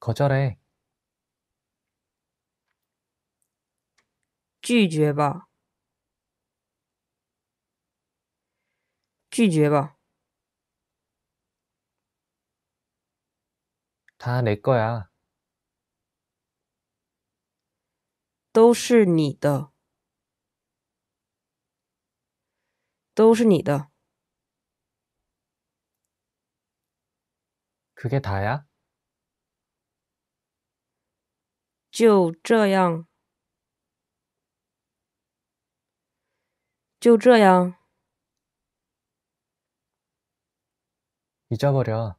거절해. 拒绝吧，拒绝吧，다 내 거야. 都是你的，都是你的， 그게 다야? 就这样，就这样，잊어버 려，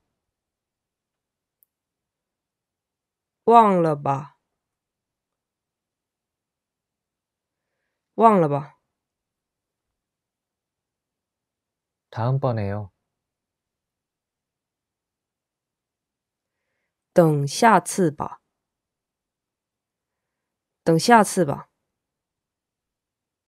忘了吧，忘了吧，다음번에 요， 等下次吧。等下次吧。